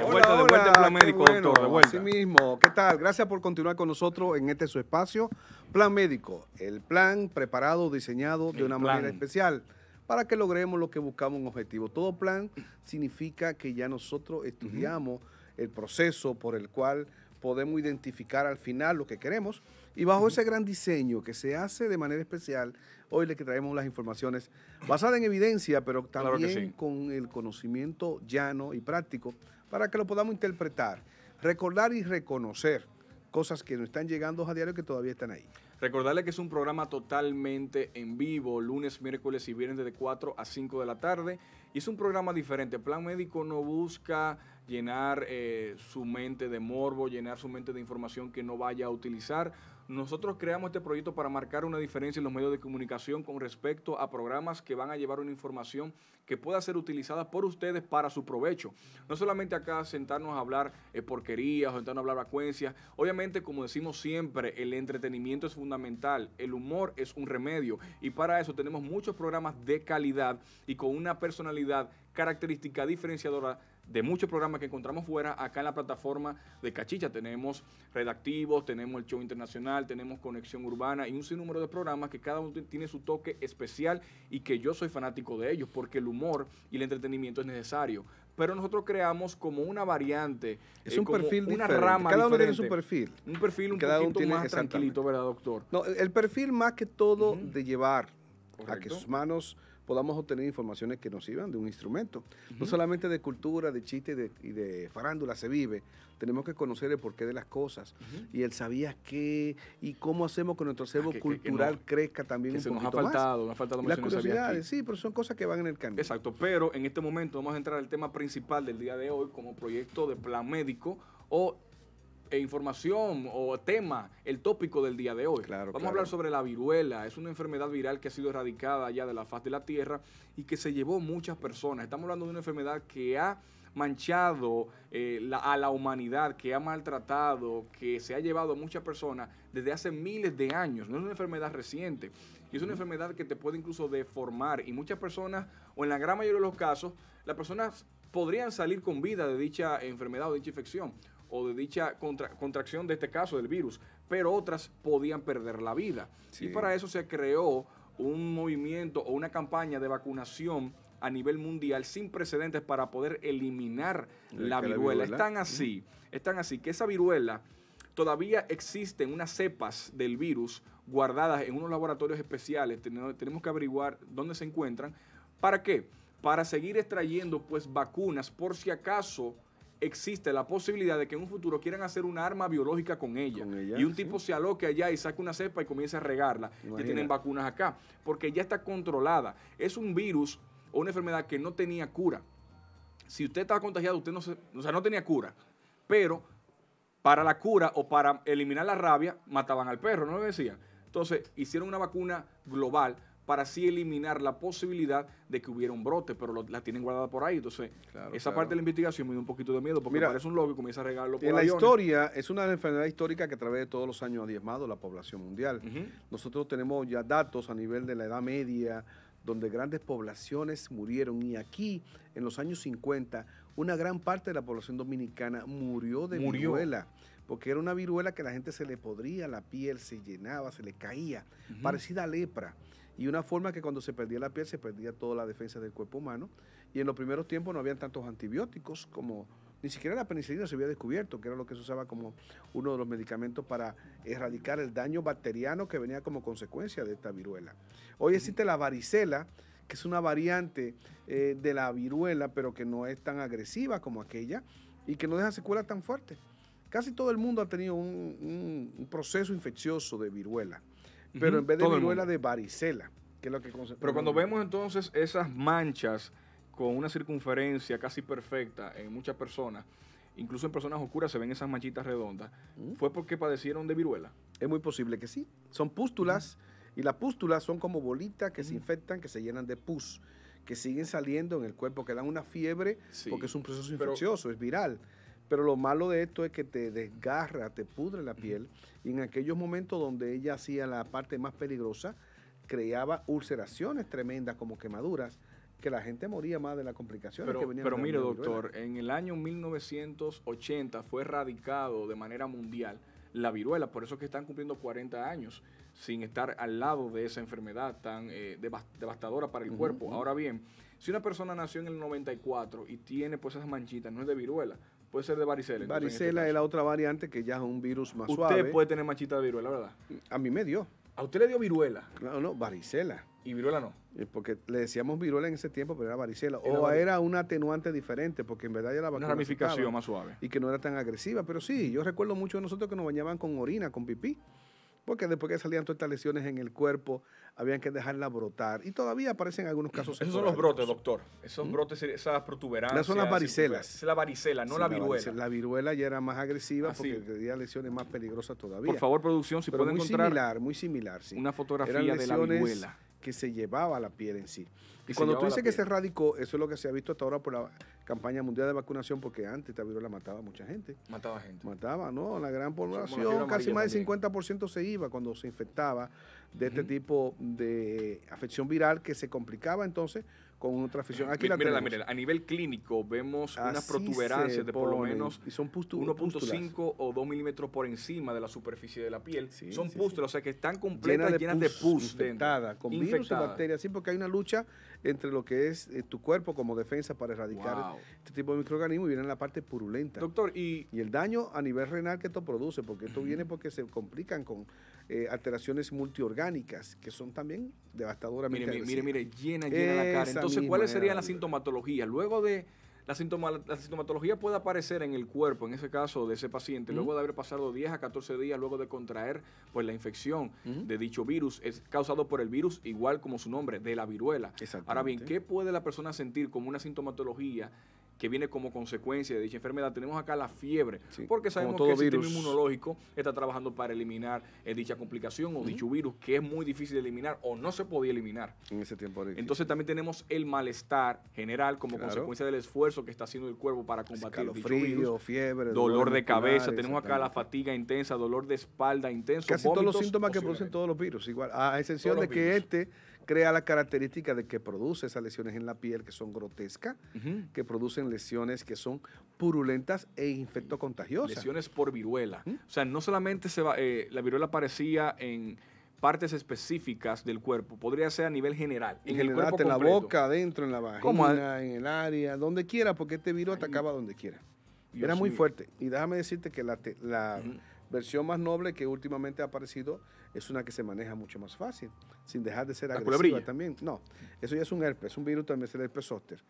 De vuelta, de vuelta Plan Médico, doctor, de vuelta. mismo, ¿qué tal? Gracias por continuar con nosotros en este su espacio. Plan Médico, el plan preparado, diseñado de una manera especial para que logremos lo que buscamos en objetivo. Todo plan significa que ya nosotros estudiamos el proceso por el cual podemos identificar al final lo que queremos y bajo ese gran diseño que se hace de manera especial, hoy le traemos las informaciones basadas en evidencia, pero también con el conocimiento llano y práctico para que lo podamos interpretar, recordar y reconocer cosas que nos están llegando a diario que todavía están ahí. Recordarle que es un programa totalmente en vivo, lunes, miércoles y viernes de 4 a 5 de la tarde. Y es un programa diferente. Plan Médico no busca llenar eh, su mente de morbo, llenar su mente de información que no vaya a utilizar nosotros creamos este proyecto para marcar una diferencia en los medios de comunicación con respecto a programas que van a llevar una información que pueda ser utilizada por ustedes para su provecho. No solamente acá sentarnos a hablar eh, porquerías o sentarnos a hablar vacuencias. Obviamente, como decimos siempre, el entretenimiento es fundamental, el humor es un remedio y para eso tenemos muchos programas de calidad y con una personalidad característica diferenciadora de muchos programas que encontramos fuera, acá en la plataforma de Cachicha tenemos redactivos, tenemos el show internacional, tenemos conexión urbana y un sinnúmero de programas que cada uno tiene su toque especial y que yo soy fanático de ellos porque el humor y el entretenimiento es necesario pero nosotros creamos como una variante. Es eh, un como perfil una Cada uno tiene su perfil. Un perfil un Cada poquito más tranquilito, ¿verdad, doctor? No, el perfil más que todo de llevar a que sus manos podamos obtener informaciones que nos sirvan de un instrumento. No solamente de cultura, de chiste y de, farándula se vive, tenemos que conocer el porqué de las cosas y el sabía qué y cómo hacemos que nuestro acervo ah, cultural crezca también. un se nos ha faltado, nos ha faltado Las curiosidades, sí, pero son cosas que van en el cambio. Exacto, pero en este momento vamos a entrar al tema principal del día de hoy como proyecto de plan médico o e información o tema, el tópico del día de hoy. Claro, Vamos a hablar sobre la viruela. Es una enfermedad viral que ha sido erradicada ya de la faz de la Tierra y que se llevó muchas personas. Estamos hablando de una enfermedad que ha manchado eh, a la humanidad, que ha maltratado, que se ha llevado a muchas personas desde hace miles de años. No es una enfermedad reciente. Y es una enfermedad que te puede incluso deformar. Y muchas personas, o en la gran mayoría de los casos, las personas podrían salir con vida de dicha enfermedad o de dicha infección o de dicha contracción de este caso del virus, pero otras podían perder la vida. Y para eso se creó un movimiento o una campaña de vacunación a nivel mundial sin precedentes para poder eliminar la viruela. Están así, están así, que esa viruela todavía existen unas cepas del virus guardadas en unos laboratorios especiales. Tenemos que averiguar dónde se encuentran. ¿Para qué? Para seguir extrayendo pues vacunas por si acaso existe la posibilidad de que en un futuro quieran hacer un arma biológica con ella. y un tipo se aloque allá y saca una cepa y comienza a regarla. que tienen vacunas acá, porque ya está controlada. Es un virus o una enfermedad que no tenía cura. Si usted estaba contagiado, usted no, o sea, no tenía cura. Pero para la cura o para eliminar la rabia, mataban al perro, ¿no lo decían? Entonces, hicieron una vacuna global para así eliminar la posibilidad de que hubiera un brote, pero la tienen guardada por ahí. Entonces, esa parte de la investigación me dio un poquito de miedo porque parece un loco y comienza a regarlo por En la historia, es una enfermedad histórica que a través de todos los años ha diezmado la población mundial. Nosotros tenemos ya datos a nivel de la Edad Media, donde grandes poblaciones murieron. Y aquí, en los años 50, una gran parte de la población dominicana murió de viruela. Porque era una viruela que la gente se le podría la piel, se llenaba, se le caía, parecida a lepra y una forma que cuando se perdía la piel se perdía toda la defensa del cuerpo humano. Y en los primeros tiempos no habían tantos antibióticos como ni siquiera la penicilina se había descubierto, que era lo que se usaba como uno de los medicamentos para erradicar el daño bacteriano que venía como consecuencia de esta viruela. Hoy existe la varicela, que es una variante eh, de la viruela, pero que no es tan agresiva como aquella y que no deja secuelas tan fuertes. Casi todo el mundo ha tenido un proceso infeccioso de viruela pero en vez de viruela de varicela, que es lo que Pero cuando vemos entonces esas manchas con una circunferencia casi perfecta en muchas personas, incluso en personas oscuras se ven esas manchitas redondas, mm. ¿fue porque padecieron de viruela? Es muy posible que sí. Son pústulas mm. y las pústulas son como bolitas que se mm. infectan, que se llenan de pus, que siguen saliendo en el cuerpo, que dan una fiebre porque es un proceso infeccioso, es viral. Pero lo malo de esto es que te desgarra, te pudre la piel. Y en aquellos momentos donde ella hacía la parte más peligrosa, creaba ulceraciones tremendas como quemaduras, que la gente moría más de las complicaciones pero, que venían. Pero mire, doctor, en el año 1980 fue erradicado de manera mundial la viruela, por eso es que están cumpliendo 40 años sin estar al lado de esa enfermedad tan eh, devastadora para el cuerpo. Ahora bien, si una persona nació en el 94 y tiene pues esas manchitas, no es de viruela, Puede ser de varicela. Este varicela es la otra variante que ya es un virus más suave. Usted puede tener machita de viruela, ¿verdad? A mí me dio. ¿A usted le dio viruela? No, no, varicela. ¿Y viruela no? Eh, porque le decíamos viruela en ese tiempo, pero era varicela. o era un atenuante diferente, porque en verdad ya la vacuna. Una ramificación más suave. Y que no era tan agresiva. Pero sí, yo recuerdo mucho de nosotros que nos bañaban con orina, con pipí porque después que salían todas estas lesiones en el cuerpo, habían que dejarla brotar. Y todavía aparecen algunos casos. Esos son los brotes, doctor. Esos ¿Mm? brotes, esas protuberancias. las son las varicelas. Es la varicela, no la viruela. La, viruela ya era más agresiva porque tenía lesiones más peligrosas todavía. Por favor, producción, si pueden encontrar. Muy similar, muy similar, sí. Una fotografía de la viruela que se llevaba la piel en sí. Y cuando tú dices que se erradicó, eso es lo que se ha visto hasta ahora por la campaña mundial de vacunación, porque antes esta viruela mataba a mucha gente. Mataba gente. Mataba, ¿no? La gran población, casi más del 50% se iba cuando se infectaba de este tipo de afección viral que se complicaba entonces con otra afición. Aquí A nivel clínico vemos unas protuberancias de por lo menos 1.5 o 2 milímetros por encima de la superficie de la piel. son pústulas, o sea que están completas llenas de, pus, con bacterias. Sí, porque hay una lucha entre lo que es eh, tu cuerpo como defensa para erradicar este tipo de microorganismos y viene la parte purulenta. Doctor, y... el daño a nivel renal que esto produce, porque esto viene porque se complican con eh, alteraciones multiorgánicas, que son también devastadoras. Mire, mire, mire, llena, llena la cara. Entonces, ¿cuáles serían la sintomatología? Luego de la, sintomatología puede aparecer en el cuerpo, en ese caso de ese paciente, luego de haber pasado 10 a 14 días, luego de contraer pues, la infección de dicho virus. Es causado por el virus, igual como su nombre, de la viruela. Ahora bien, ¿qué puede la persona sentir como una sintomatología? que viene como consecuencia de dicha enfermedad. Tenemos acá la fiebre, porque sabemos que el sistema inmunológico está trabajando para eliminar eh, dicha complicación o dicho virus, que es muy difícil de eliminar o no se podía eliminar. En ese tiempo. Entonces también tenemos el malestar general como consecuencia del esfuerzo que está haciendo el cuerpo para combatir los frío, virus. fiebre, dolor, de cabeza. Tenemos acá la fatiga intensa, dolor de espalda intenso. Casi todos los síntomas que producen todos los virus, igual, a excepción de que este crea la característica de que produce esas lesiones en la piel que son grotescas, que producen lesiones que son purulentas e infectocontagiosas. Lesiones por viruela. ¿Mm? O sea, no solamente se va, eh, la viruela aparecía en partes específicas del cuerpo, podría ser a nivel general. En, general, el cuerpo en la boca, adentro, en la vagina, en el área, donde quiera, porque este virus atacaba donde quiera. Era muy fuerte. Y déjame decirte que la, la versión más noble que últimamente ha aparecido es una que se maneja mucho más fácil, sin dejar de ser agresiva también. No, eso ya es un herpes, es un virus también, es el herpes herpes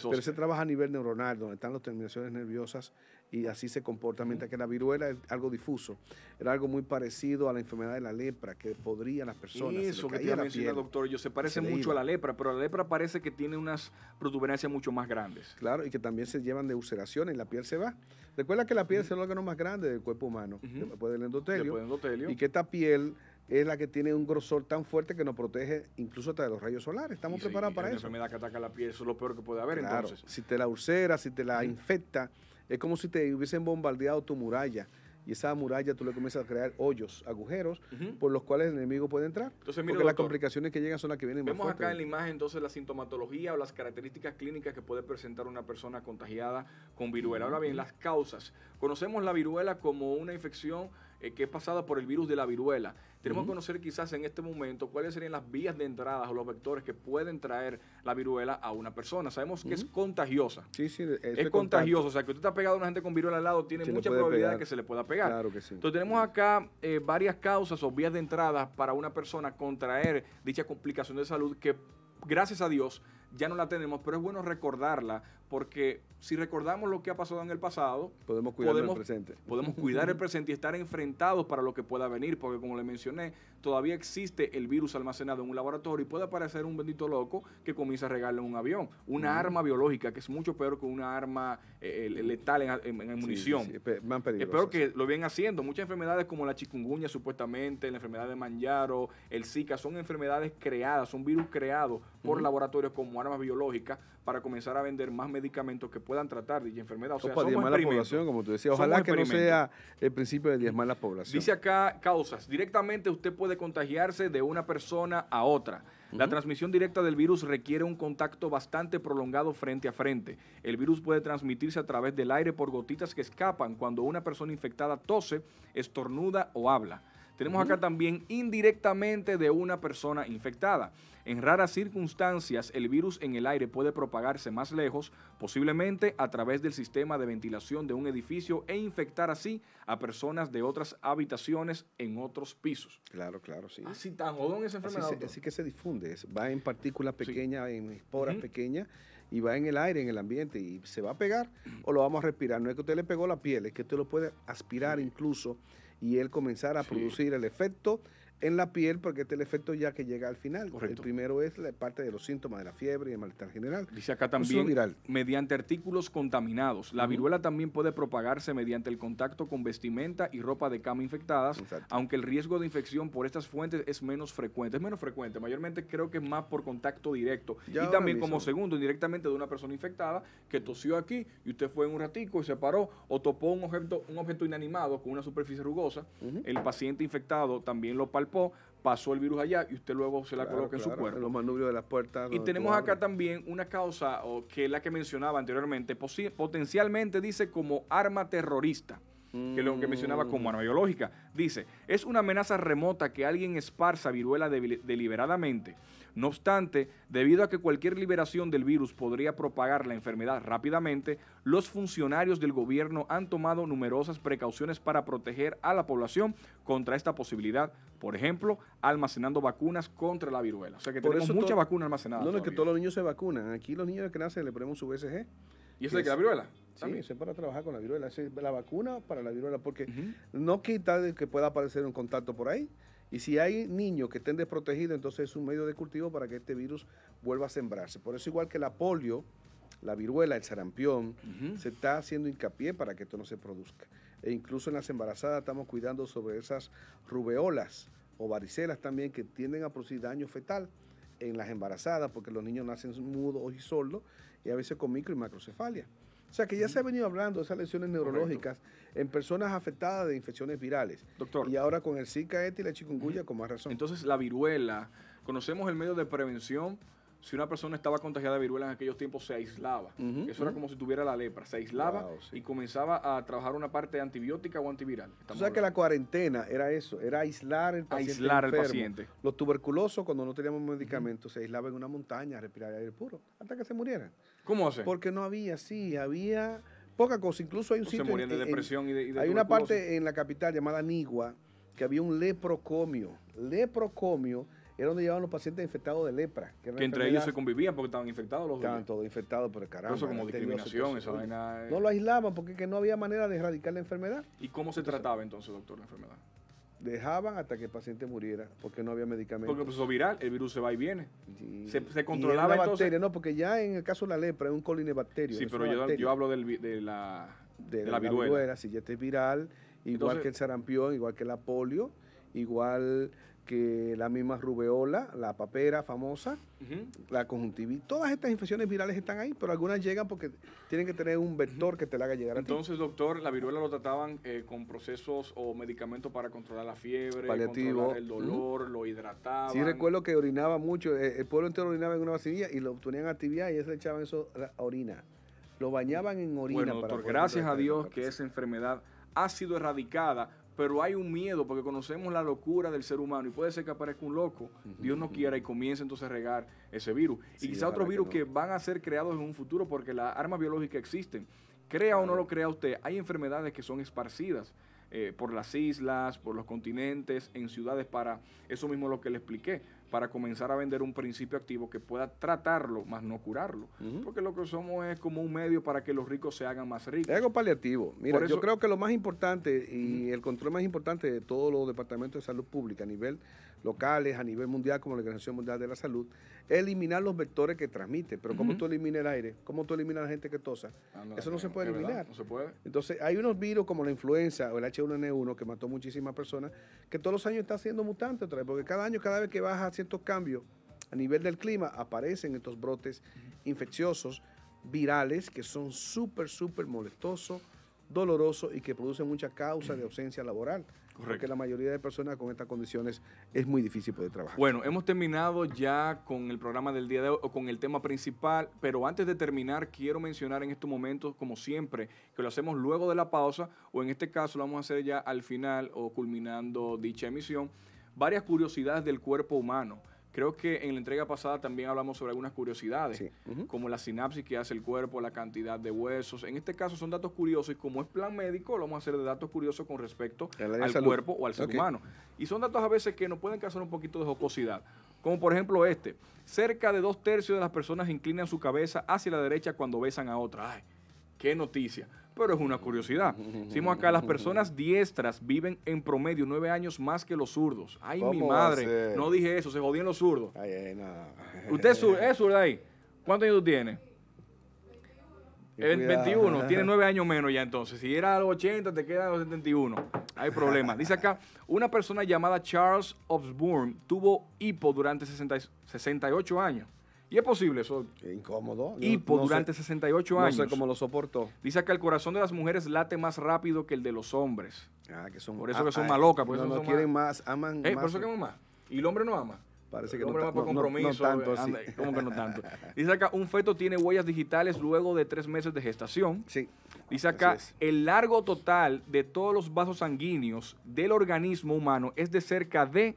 zóster. Pero se trabaja a nivel neuronal, donde están las terminaciones nerviosas y así se comporta, mientras que la viruela es algo difuso. Era algo muy parecido a la enfermedad de la lepra, que podría las personas. Eso que te mencionado, doctor, yo se parece mucho a la lepra, pero la lepra parece que tiene unas protuberancias mucho más grandes. Claro, y que también se llevan de ulceraciones y la piel se va. Recuerda que la piel es el órgano más grande del cuerpo humano, el después endotelio. Después del endotelio. Y que esta piel es la que tiene un grosor tan fuerte que nos protege incluso hasta de los rayos solares. Estamos preparados para eso. eso. me enfermedad que ataca la piel, eso es lo peor que puede haber. entonces. si te la ulcera, si te la infecta, es como si te hubiesen bombardeado tu muralla. Y esa muralla tú le comienzas a crear hoyos, agujeros, por los cuales el enemigo puede entrar. Entonces, porque las complicaciones que llegan son las que vienen Vemos acá en la imagen entonces la sintomatología o las características clínicas que puede presentar una persona contagiada con viruela. Ahora bien, las causas. Conocemos la viruela como una infección eh, que es pasada por el virus de la viruela. Tenemos que conocer quizás en este momento cuáles serían las vías de entrada o los vectores que pueden traer la viruela a una persona. Sabemos que es contagiosa. Sí, sí, es contagioso. O sea, que usted está pegado a una gente con viruela al lado, tiene mucha probabilidad de que se le pueda pegar. Claro que sí. Entonces tenemos acá eh, varias causas o vías de entrada para una persona contraer dicha complicación de salud que, gracias a Dios, ya no la tenemos, pero es bueno recordarla porque si recordamos lo que ha pasado en el pasado, podemos cuidar el presente. Podemos cuidar el presente y estar enfrentados para lo que pueda venir, porque como le mencioné, todavía existe el virus almacenado en un laboratorio y puede aparecer un bendito loco que comienza a regarle un avión, una arma biológica que es mucho peor que una arma eh, eh, letal en, munición. Sí, Espero que lo vienen haciendo. Muchas enfermedades como la chikungunya supuestamente, la enfermedad de Manjaro, el Zika, son enfermedades creadas, son virus creados por laboratorios como armas biológicas para comenzar a vender más medicamentos que puedan tratar dicha enfermedad. O sea, para la población, como tú decías. Ojalá que no sea el principio de diezmar la población. Dice acá causas. Directamente usted puede de contagiarse de una persona a otra. La transmisión directa del virus requiere un contacto bastante prolongado frente a frente. El virus puede transmitirse a través del aire por gotitas que escapan cuando una persona infectada tose, estornuda o habla. Tenemos acá también indirectamente de una persona infectada. En raras circunstancias, el virus en el aire puede propagarse más lejos, posiblemente a través del sistema de ventilación de un edificio e infectar así a personas de otras habitaciones en otros pisos. Claro, claro, sí. Así ah, tan jodón que se difunde, va en partículas pequeñas, en esporas pequeñas y va en el aire, en el ambiente, y se va a pegar o lo vamos a respirar. No es que usted le pegó la piel, es que usted lo puede aspirar incluso y él comenzara a producir el efecto en la piel porque este es el efecto ya que llega al final. El primero es la parte de los síntomas de la fiebre y el malestar general. Dice acá también, mediante artículos contaminados. La viruela también puede propagarse mediante el contacto con vestimenta y ropa de cama infectadas, aunque el riesgo de infección por estas fuentes es menos frecuente. Es menos frecuente, mayormente creo que es más por contacto directo. y también como segundo, indirectamente de una persona infectada que tosió aquí y usted fue en un ratico y se paró o topó un objeto, un objeto inanimado con una superficie rugosa. El paciente infectado también lo palpó pasó el virus allá y usted luego se la coloca en su cuerpo. los de las puertas. Y tenemos acá también una causa, que es la que mencionaba anteriormente, potencialmente dice como arma terrorista que lo que mencionaba como mm. arma biológica. Dice, es una amenaza remota que alguien esparza viruela deliberadamente. No obstante, debido a que cualquier liberación del virus podría propagar la enfermedad rápidamente, los funcionarios del gobierno han tomado numerosas precauciones para proteger a la población contra esta posibilidad, por ejemplo, almacenando vacunas contra la viruela. O sea que tenemos mucha vacuna almacenada. No, es que todos los niños se vacunan. Aquí los niños que nacen le ponemos su VSG ¿Y es de la viruela? Sí, también. se para trabajar con la viruela. Es la vacuna para la viruela, porque no quita que pueda aparecer un contacto por ahí. Y si hay niños que estén desprotegidos, entonces es un medio de cultivo para que este virus vuelva a sembrarse. Por eso, igual que la polio, la viruela, el sarampión, se está haciendo hincapié para que esto no se produzca. E incluso en las embarazadas estamos cuidando sobre esas rubeolas o varicelas también que tienden a producir daño fetal en las embarazadas porque los niños nacen mudos y sordos y a veces con micro y macrocefalia. O sea que ya se ha venido hablando de esas lesiones neurológicas en personas afectadas de infecciones virales. Doctor. Y ahora con el Zika, ETI, y la chikungunya, con más razón. Entonces, la viruela, conocemos el medio de prevención. Si una persona estaba contagiada de viruela en aquellos tiempos, se aislaba. Eso era como si tuviera la lepra. Se aislaba y comenzaba a trabajar una parte antibiótica o antiviral. o sea que la cuarentena era eso, era aislar el paciente. Aislar el paciente. Los tuberculosos, cuando no teníamos medicamentos, se aislaban en una montaña a respirar aire puro hasta que se murieran. ¿Cómo hace? Porque no había, sí, había poca cosa. Incluso hay un sitio. Se morían de depresión y de, Hay una parte en la capital llamada Nigua que había un leprocomio. Leprocomio era donde llevaban los pacientes infectados de lepra. Que, entre ellos se convivían porque estaban infectados los Estaban todos infectados, pero caramba. Eso como discriminación, esa vaina. Eh. No lo aislaban porque no había manera de erradicar la enfermedad. ¿Y cómo se trataba entonces, doctor, la enfermedad? dejaban hasta que el paciente muriera porque no había medicamento. Porque pues, viral, el virus se va y viene. Se, controlaba y bacteria, no, porque ya en el caso de la lepra es un colinebacterio. Sí, pero yo, hablo del, de, la, de, la, viruela. si ya es viral, igual que el sarampión, igual que la polio, igual que la misma rubeola, la papera famosa, la conjuntivitis, todas estas infecciones virales están ahí, pero algunas llegan porque tienen que tener un vector que te la haga llegar Entonces, doctor, la viruela lo trataban eh, con procesos o medicamentos para controlar la fiebre, Paliativo. controlar el dolor, lo hidrataban. Sí, recuerdo que orinaba mucho, eh, el pueblo entero orinaba en una vasilla y lo obtenían a tibia y se echaban eso a orina. Lo bañaban en orina. Bueno, doctor, gracias a Dios que esa enfermedad ha sido erradicada pero hay un miedo porque conocemos la locura del ser humano y puede ser que aparezca un loco, Dios no quiera y comience entonces a regar ese virus. y quizá otros virus que, van a ser creados en un futuro porque las armas biológicas existen. Crea o no lo crea usted, hay enfermedades que son esparcidas eh, por las islas, por los continentes, en ciudades para eso mismo lo que le expliqué, para comenzar a vender un principio activo que pueda tratarlo, más no curarlo. Porque lo que somos es como un medio para que los ricos se hagan más ricos. Es algo paliativo. Mira, yo creo que lo más importante y el control más importante de todos los departamentos de salud pública a nivel locales, a nivel mundial, como la Organización Mundial de la Salud, es eliminar los vectores que transmite. Pero ¿cómo tú eliminas el aire? ¿Cómo tú eliminas la gente que tosa? Ah, eso no, se puede eliminar. no se puede. Entonces, hay unos virus como la influenza o el H1N1 que mató muchísimas personas, que todos los años está siendo mutante otra vez, porque cada año, cada vez que baja ciertos cambios a nivel del clima, aparecen estos brotes infecciosos virales que son súper, súper molestosos, dolorosos y que producen mucha causa de ausencia laboral. Porque la mayoría de personas con estas condiciones es muy difícil poder trabajar. Bueno, hemos terminado ya con el programa del día de hoy, o con el tema principal, pero antes de terminar, quiero mencionar en estos momentos, como siempre, que lo hacemos luego de la pausa, o en este caso lo vamos a hacer ya al final o culminando dicha emisión varias curiosidades del cuerpo humano. Creo que en la entrega pasada también hablamos sobre algunas curiosidades, como la sinapsis que hace el cuerpo, la cantidad de huesos. En este caso son datos curiosos y como es plan médico, lo vamos a hacer de datos curiosos con respecto al cuerpo o al ser humano. Y son datos a veces que nos pueden causar un poquito de jocosidad, como por ejemplo este. Cerca de dos tercios de las personas inclinan su cabeza hacia la derecha cuando besan a otra. ¡Ay, qué noticia! pero es una curiosidad. Decimos acá, las personas diestras viven en promedio nueve años más que los zurdos. Ay, mi madre, no dije eso, se jodían los zurdos. ¿Usted es zurdo, es ahí? ¿Cuántos años tiene? El 21, tiene nueve años menos ya entonces. Si era los 80, te queda los 71. Hay problema. Dice acá, una persona llamada Charles Osborne tuvo hipo durante 68 años. Y es posible eso. incómodo. Y por durante 68 años. No sé cómo lo soportó. Dice acá, el corazón de las mujeres late más rápido que el de los hombres. Ah, que son Por eso que son más no, eso quieren más, aman eh, Por eso que aman más. Y el hombre no ama. Parece que hombre no, va por compromiso. Eh, tanto así. ¿Cómo que no tanto? Dice acá, un feto tiene huellas digitales luego de tres meses de gestación. Sí. Dice acá, el largo total de todos los vasos sanguíneos del organismo humano es de cerca de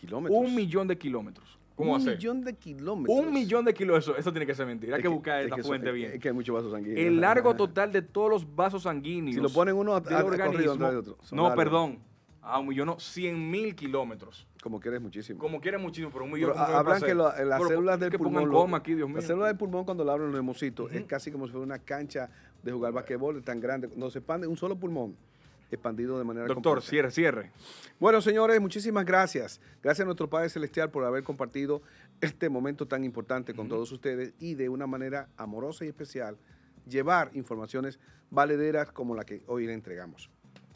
Kilómetros. un millón de kilómetros un millón de kilómetros. Un millón de kilómetros. Eso, tiene que ser mentira. Hay que, buscar esta fuente bien. Es que, hay muchos vasos sanguíneos. El largo total de todos los vasos sanguíneos. Si lo ponen uno a, ti, otro. No, perdón. A ah, un millón, no, cien mil kilómetros. Como quieres muchísimo. Como quieres muchísimo, pero un millón. hablan que las células del pulmón. aquí, Las células del pulmón, cuando lo abren los hermositos, es casi como si fuera una cancha de jugar basquetbol tan grande. Cuando se expande un solo pulmón, expandido de manera Doctor, cierre, cierre. Bueno, señores, muchísimas gracias. Gracias a nuestro Padre Celestial por haber compartido este momento tan importante con todos ustedes y de una manera amorosa y especial llevar informaciones valederas como la que hoy le entregamos.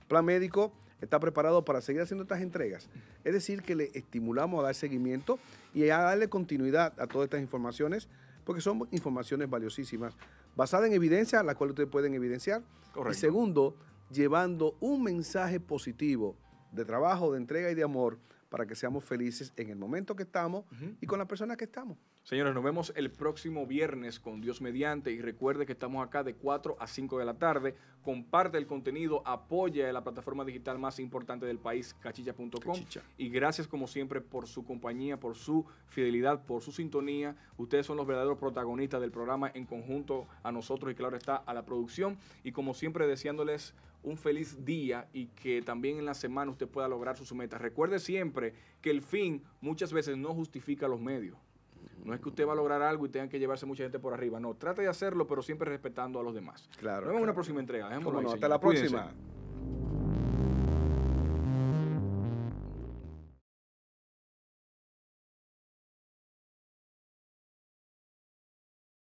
Plan Médico está preparado para seguir haciendo estas entregas. Es decir, que le estimulamos a dar seguimiento y a darle continuidad a todas estas informaciones porque son informaciones valiosísimas, basadas en evidencia, la cual ustedes pueden evidenciar. Correcto. Y segundo, llevando un mensaje positivo de trabajo, de entrega y de amor para que seamos felices en el momento que estamos y con las personas que estamos. Señores, nos vemos el próximo viernes con Dios mediante y recuerde que estamos acá de 4 a 5 de la tarde. Comparte el contenido, apoya la plataforma digital más importante del país, cachilla.com. Y gracias como siempre por su compañía, por su fidelidad, por su sintonía. Ustedes son los verdaderos protagonistas del programa en conjunto a nosotros y claro está a la producción. Y como siempre deseándoles un feliz día y que también en la semana usted pueda lograr sus metas. Recuerde siempre que el fin muchas veces no justifica los medios. No es que usted va a lograr algo y tenga que llevarse mucha gente por arriba. No, trate de hacerlo, pero siempre respetando a los demás. Claro. Nos vemos en una próxima entrega. Hasta la próxima.